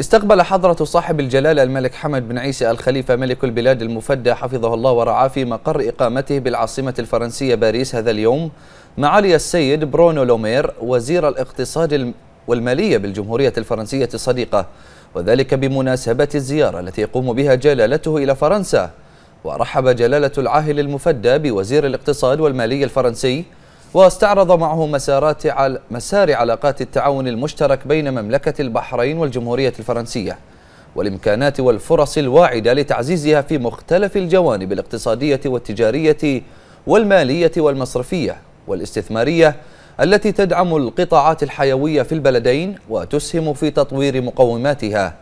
استقبل حضرة صاحب الجلالة الملك حمد بن عيسى الخليفة ملك البلاد المفدى حفظه الله ورعاه في مقر إقامته بالعاصمة الفرنسية باريس هذا اليوم معالي السيد برونو لومير وزير الاقتصاد والمالية بالجمهورية الفرنسية الصديقة وذلك بمناسبة الزيارة التي يقوم بها جلالته إلى فرنسا ورحب جلالة العاهل المفدى بوزير الاقتصاد والمالية الفرنسي واستعرض معه مسارات على مسار علاقات التعاون المشترك بين مملكة البحرين والجمهورية الفرنسية والإمكانات والفرص الواعدة لتعزيزها في مختلف الجوانب الاقتصادية والتجارية والمالية والمصرفية والاستثمارية التي تدعم القطاعات الحيوية في البلدين وتسهم في تطوير مقوماتها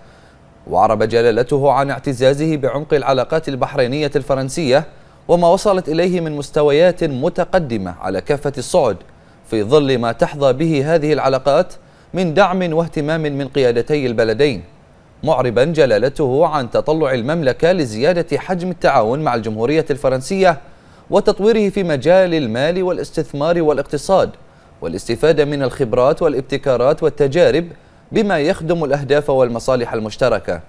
وعرب جلالته عن اعتزازه بعمق العلاقات البحرينية الفرنسية وما وصلت إليه من مستويات متقدمة على كافة الصعد في ظل ما تحظى به هذه العلاقات من دعم واهتمام من قيادتي البلدين معربا جلالته عن تطلع المملكة لزيادة حجم التعاون مع الجمهورية الفرنسية وتطويره في مجال المال والاستثمار والاقتصاد والاستفادة من الخبرات والابتكارات والتجارب بما يخدم الأهداف والمصالح المشتركة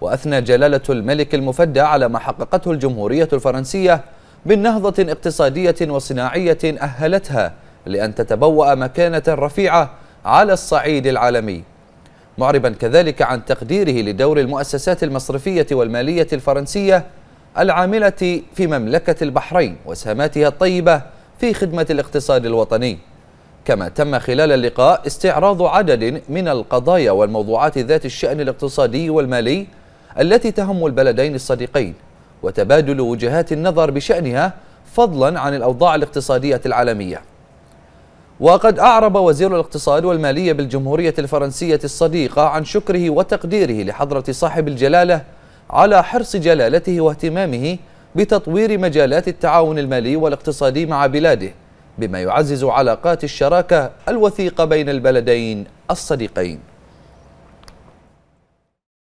وأثنى جلالة الملك المفدى على ما حققته الجمهورية الفرنسية من نهضة اقتصادية وصناعية أهلتها لأن تتبوأ مكانة رفيعة على الصعيد العالمي معربا كذلك عن تقديره لدور المؤسسات المصرفية والمالية الفرنسية العاملة في مملكة البحرين وسهاماتها الطيبة في خدمة الاقتصاد الوطني كما تم خلال اللقاء استعراض عدد من القضايا والموضوعات ذات الشأن الاقتصادي والمالي التي تهم البلدين الصديقين وتبادل وجهات النظر بشأنها فضلا عن الأوضاع الاقتصادية العالمية وقد أعرب وزير الاقتصاد والمالية بالجمهورية الفرنسية الصديقة عن شكره وتقديره لحضرة صاحب الجلالة على حرص جلالته واهتمامه بتطوير مجالات التعاون المالي والاقتصادي مع بلاده بما يعزز علاقات الشراكة الوثيقة بين البلدين الصديقين